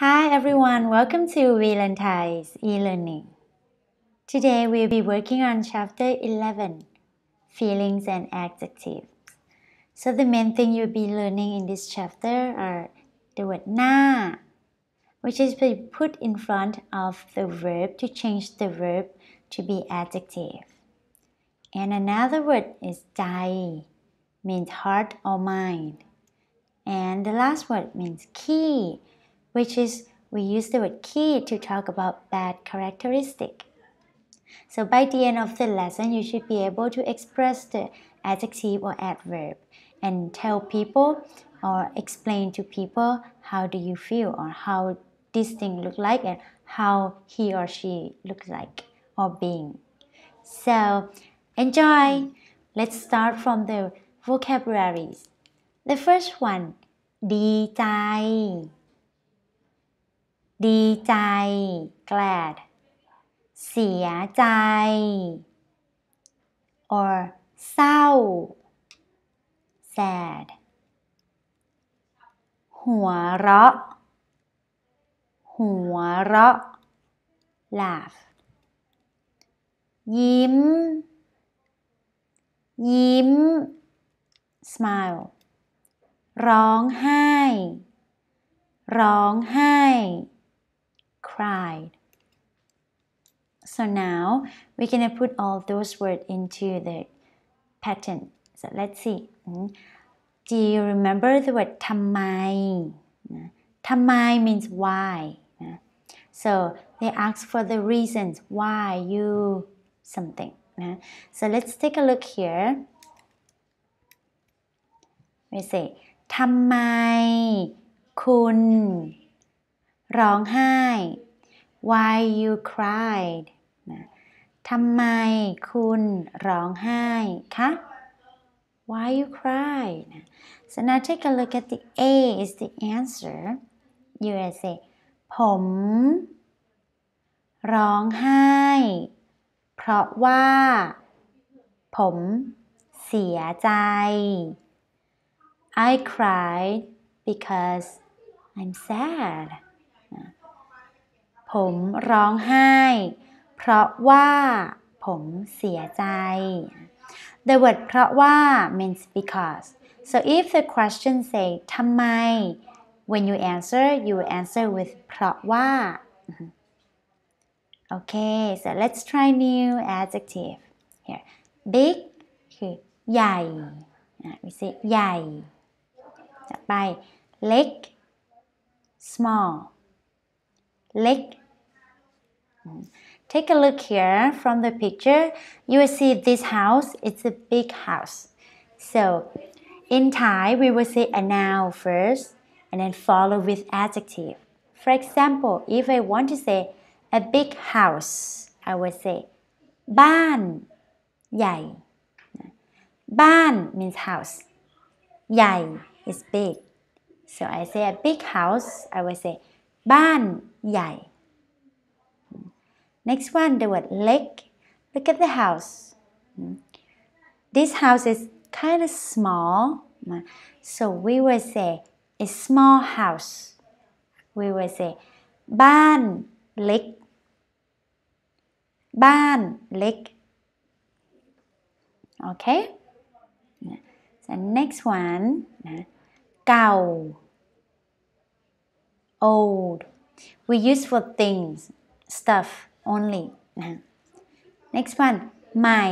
Hi everyone, welcome to Thai's e-learning. Today we'll be working on chapter 11, Feelings and Adjectives. So the main thing you'll be learning in this chapter are the word na, which is put in front of the verb to change the verb to be adjective. And another word is dai, means heart or mind. And the last word means key, which is we use the word key to talk about bad characteristic. So by the end of the lesson, you should be able to express the adjective or adverb and tell people or explain to people how do you feel or how this thing look like and how he or she looks like or being. So enjoy. Let's start from the vocabularies. The first one, ดีใจดีใจ glad เสียใจ or เศร้า sad หัวเราะ หัวเราะ laugh ยิ้ม ยิ้ม smile ร้องไห้ ร้องไห้ cried. So now we're going to put all those words into the pattern. So let's see. Hmm. Do you remember the word ทำไม hmm. Tamai means why. Hmm. So they ask for the reasons why you something. So let's take a look here. We say ทำไมคุณร้องไห้ why you cried นะทำไมคุณร้องไห้คะ why you cry นะ so now take a look at the A is the answer you will say ผมร้องไห้ เพราะว่า ผมเสียใจ I cried because I'm sad ผมร้องไห้ เพราะว่าผมเสียใจ The word เพราะว่า means because so if the question say ทำไม when you answer you answer with เพราะว่า okay so let's try new adjective here big คือใหญ่ we say ใหญ่จ่อไปเล็ก small เล็ก Take a look here from the picture. You will see this house. It's a big house. So in Thai, we will say a noun first and then follow with adjective. For example, if I want to say a big house, I will say ban yai. Ban means house Yai is big so I say a big house I will say ban yai. Next one, the word lake. Look at the house. Hmm. This house is kind of small. Hmm. So we will say a small house. We will say ban lake. Ban lake. Okay? The hmm. next one, gao. Old. We use for things, stuff only นะ next one ใหม่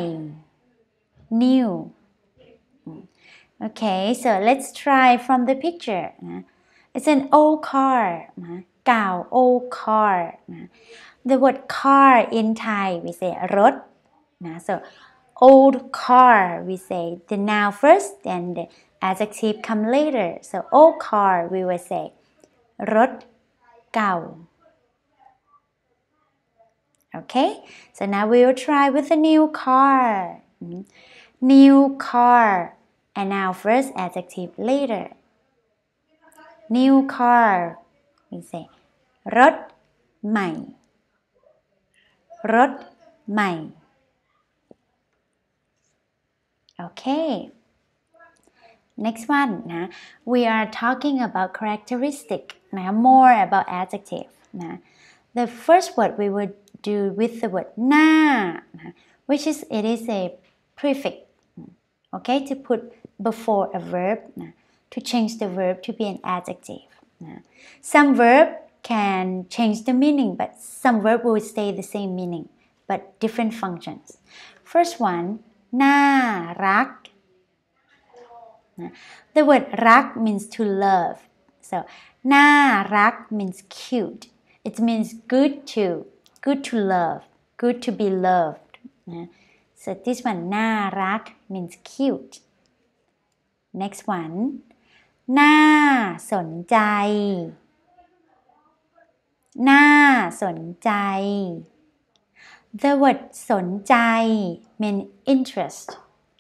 new hmm. okay so let's try from the picture นะ it's an old car นะเก่า old car นะ the word car in Thai we say รถนะ so old car we say the noun first then the adjective come later so old car we will say รถเก่า Okay, so now we will try with a new car. Hmm? New car. And now first adjective later. New car. We say รถใหม่ รถใหม่ Okay. Next one Nah, we are talking about characteristic Nah, more about adjective Nah, the first word we will do with the word na, which is it is a prefix okay to put before a verb to change the verb to be an adjective some verb can change the meaning but some verb will stay the same meaning but different functions first one na rak. the word rak means to love so na rak means cute it means good too good to love good to be loved so this one น่ารัก means cute next one น่าสนใจน่าสนใจ the word สนใจ means interest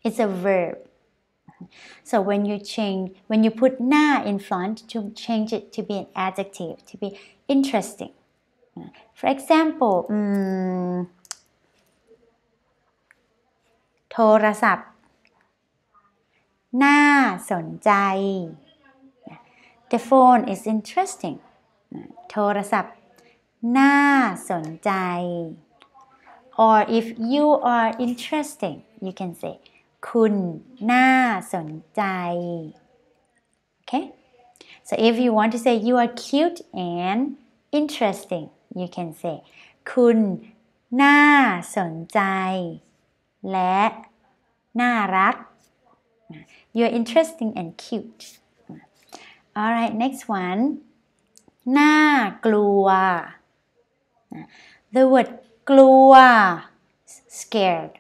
it's a verb so when you change when you put น่า in front to change it to be an adjective to be interesting for example, um, The phone is interesting โทรศัพท์น่าสนใจ. or if you are interesting you can say คุณน่าสนใจ okay so if you want to say you are cute and interesting you can say คณนาสนใจและน่ารัก you're interesting and cute alright next one น่ากลัว the word กลัว scared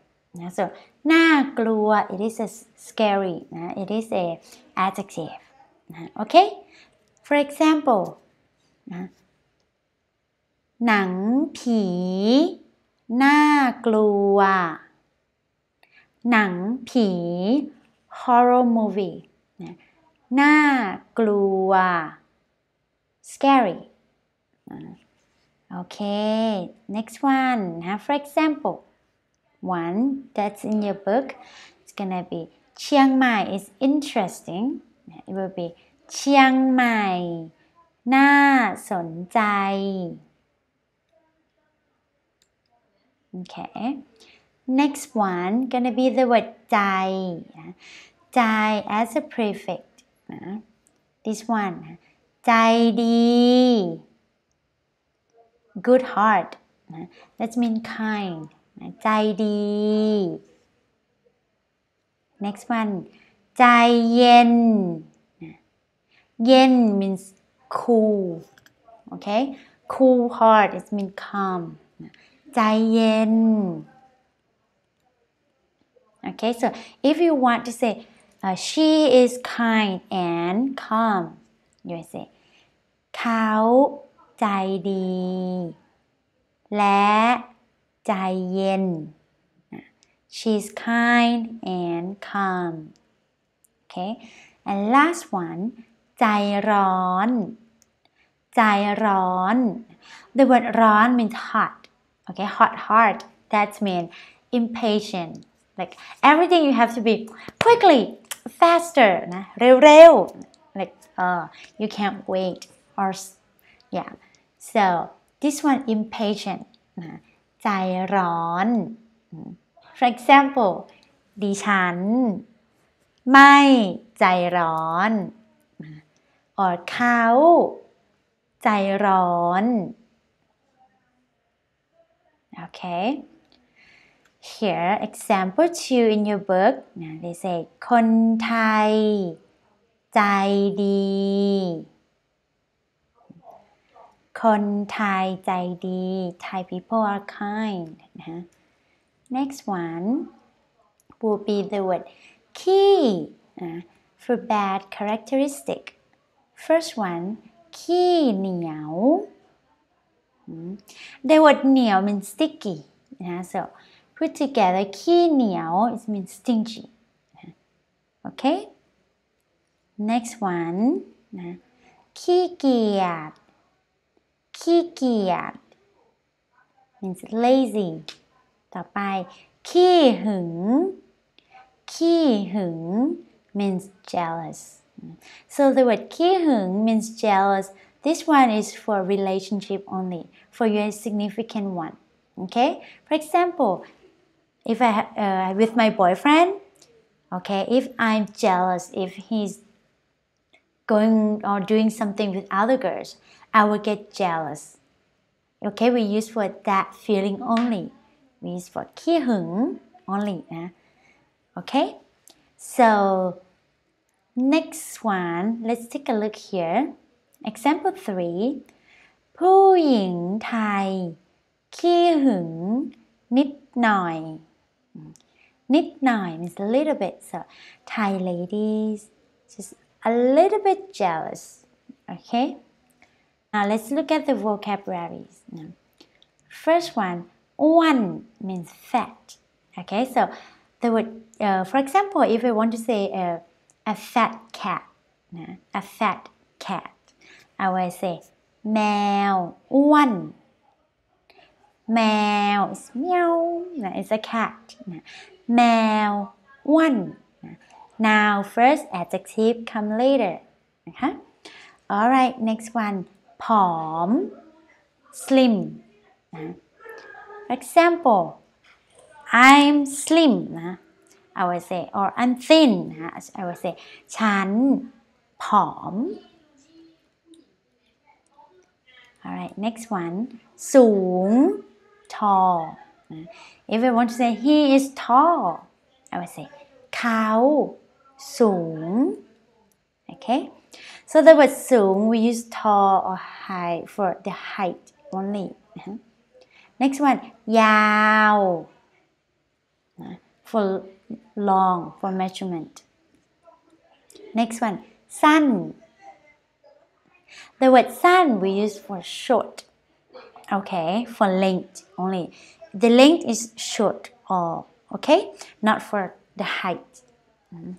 so น่ากลัว it is a scary it is a adjective okay for example หนังผีน่ากลัว หนังผี horror movie นน่ากลัว scary โอเค next one นะ for example one that's in your book it's gonna be เชียงใหม่ is interesting it will be เชียงใหม่น่าสนใจ Okay. Next one gonna be the word ใจ ใจ as a prefix This one ใจดี good heart That means mean kind ใจดี Next one ใจเย็น Yen means cool okay cool heart it means calm ใจเย็น okay so if you want to say uh, she is kind and calm you say เขาใจดีและใจเย็น. she's kind and calm okay and last one ใจร้อนใจร้อน the word ร้อน means hot okay hot heart that means impatient like everything you have to be quickly faster real. like uh, you can't wait or yeah so this one impatient นะใจร้อน mm. for example mai ไม่ใจร้อน mm. or เขาใจร้อน Okay. Here, example two in your book. Now they say คนไทยใจดี คนไทยใจดี Thai people are kind uh-huh. Next one will be the word key uh, for bad characteristic. First one, ขี้เหนียว the word niao means sticky. Yeah, so put together ki niao it means stingy. Yeah. Okay? Next one. Ki kiat. Ki kiat means lazy ต่อไป ขี้หึงขี้หึง means jealous so the word ขี้หึง means jealous this one is for relationship only, for your significant one. Okay. For example, if I uh, with my boyfriend, okay, if I'm jealous, if he's going or doing something with other girls, I will get jealous. Okay, we use for that feeling only. We use for ki hung only. Eh? Okay, so next one, let's take a look here. Example 3ผู้หญิงไทย ขี้หึง means a little bit so Thai ladies just a little bit jealous okay now let's look at the vocabularies first one one means fat okay so the word uh, for example if you want to say a a fat cat a fat cat I will say แมวอ้วน one. is meow It's a cat one. now first adjective come later alright next one Palm slim example I'm slim I will say or I'm thin I will say Palm. Alright, next one. สูง tall. Uh, if I want to say he is tall, I would say เขา sùng. Okay? So the word sùng we use tall or high for the height only. Uh-huh. Next one, yao uh, for long, for measurement. Next one, săn. The word san we use for short. Okay, for length only. The length is short or okay, not for the height. Mm.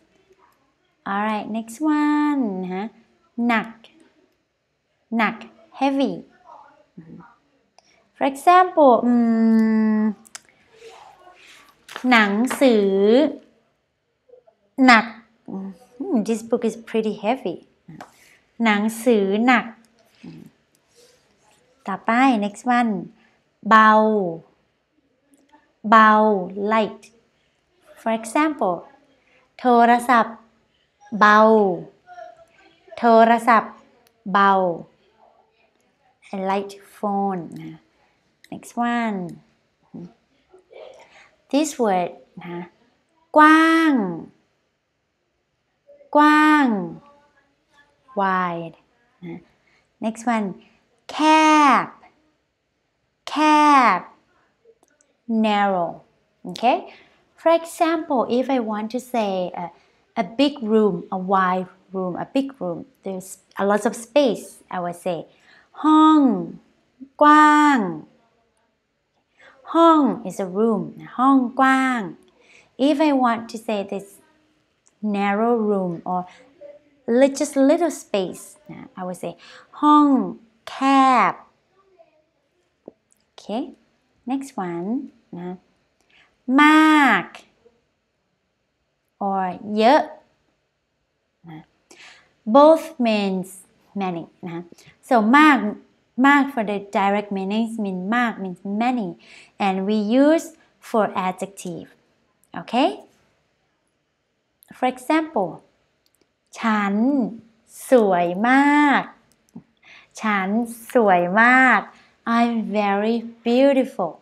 All right, next one. Huh? Nak. Nak, heavy. Mm-hmm. For example, um, mm, "Nak." Mm-hmm, this book is pretty heavy หนังสือหนัก ต่อไป next one เบา เบา light for example โทรศัพท์ เบา โทรศัพท์ เบา a light phone next one this word นะ กว้าง กว้าง wide next one cap, cap, narrow okay for example if I want to say a, a big room a wide room a big room there's a lot of space I would say hong, กว้าง Hong is a room ห้องกว้าง if I want to say this narrow room or just little space. I would say cap." Okay next one "Mark" or เยอะนะ both means many so "mark" mark for the direct meanings mean mark means many and we use for adjective okay for example ฉันสวยมาก ฉันสวยมาก I'm very beautiful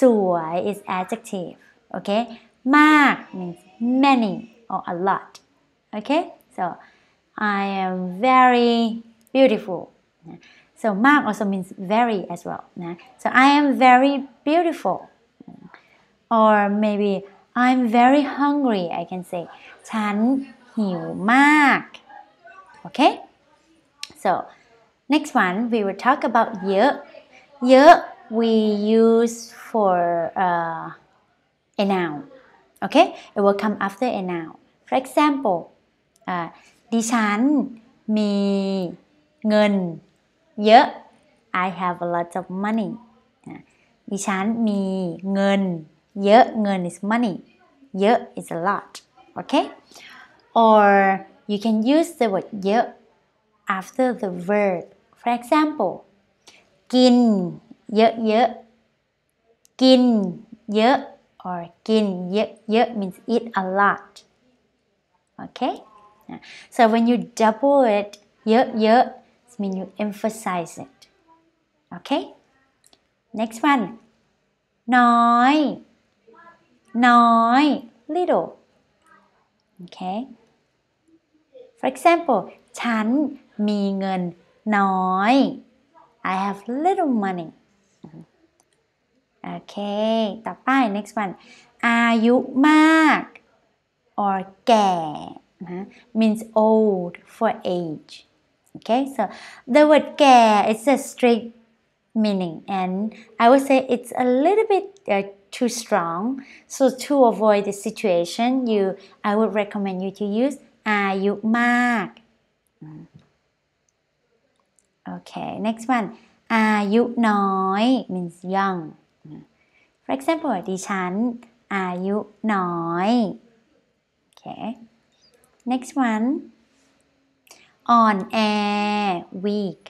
สวย is adjective Okay. มาก means many or a lot Okay. so I am very beautiful so มาก also means very as well so I am very beautiful or maybe I'm very hungry I can say ฉันหิวมาก okay so next one we will talk about เยอะ เยอะ we use for uh, a noun okay it will come after a noun for example uh, ดิฉันมีเงิน เยอะ I have a lot of money uh, ดิฉันมีเงิน เยอะเงิน is money เยอะ is a lot okay or you can use the word เยอะ after the verb. For example, กินเยอะเยอะกินเยอะ or กินเยอะเยอะ means eat a lot. Okay? So when you double it เยอะเยอะ it means you emphasize it. Okay? Next one. น้อยน้อย little. Okay? For example ฉันมีเงินน้อย I have little money mm-hmm. Okay. ต่อไป next one อายุมาก or แก่นะ mm-hmm. means old for age okay so the word แก่ it's a strict meaning and I would say it's a little bit uh, too strong so to avoid the situation you I would recommend you to use อายุมาก โอเค next one อายุน้อย means young for example ดิฉันอายุน้อย โอเค next one อ่อนแอ weak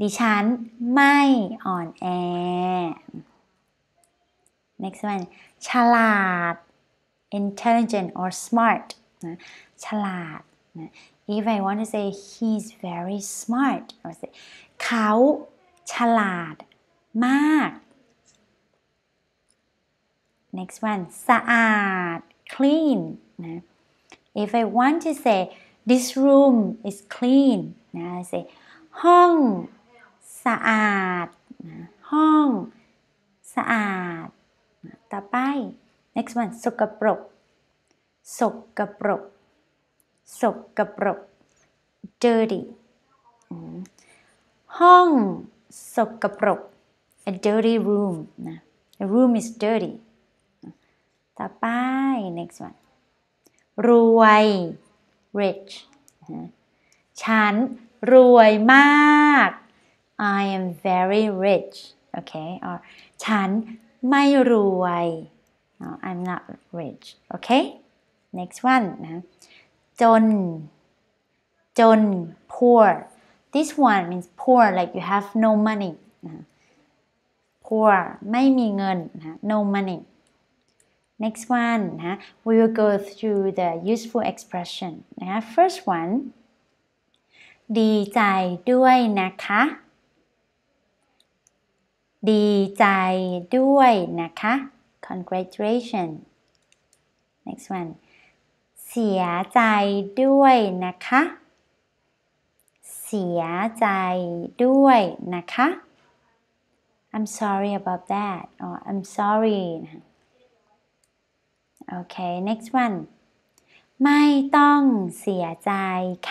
ดิฉันไม่อ่อนแอ next one ฉลาด intelligent or smart นะฉลาดนะ if I want to say he's very smart I would say เขาฉลาดมาก next one สะอาด clean นะ if I want to say this room is clean นะ I say ห้องสะอาดนะห้องสะอาด ต่อไป next one สกปรกสกปรก สกปรก dirty ห้อง สกปรก a dirty room นะ a room is dirty ต่อไป next one รวย rich ฉันรวยมาก I am very rich okay or ฉันไม่รวย no, I'm not rich okay next one นะจน จน poor this one means poor like you have no money นะ poor ไม่มีเงินนะ no money next one นะ we will go through the useful expression นะ first one ดีใจด้วยนะคะ ดีใจด้วยนะคะ congratulation next one เสียใจด้วยนะคะ เสียใจด้วยนะคะ I'm sorry about that or I'm sorry โอเค next one ไม่ต้องเสียใจ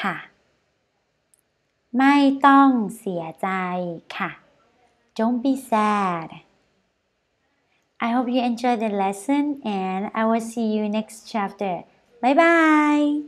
ค่ะ ไม่ต้องเสียใจค่ะ Don't be sad I hope you enjoyed the lesson and I will see you next chapter 拜拜。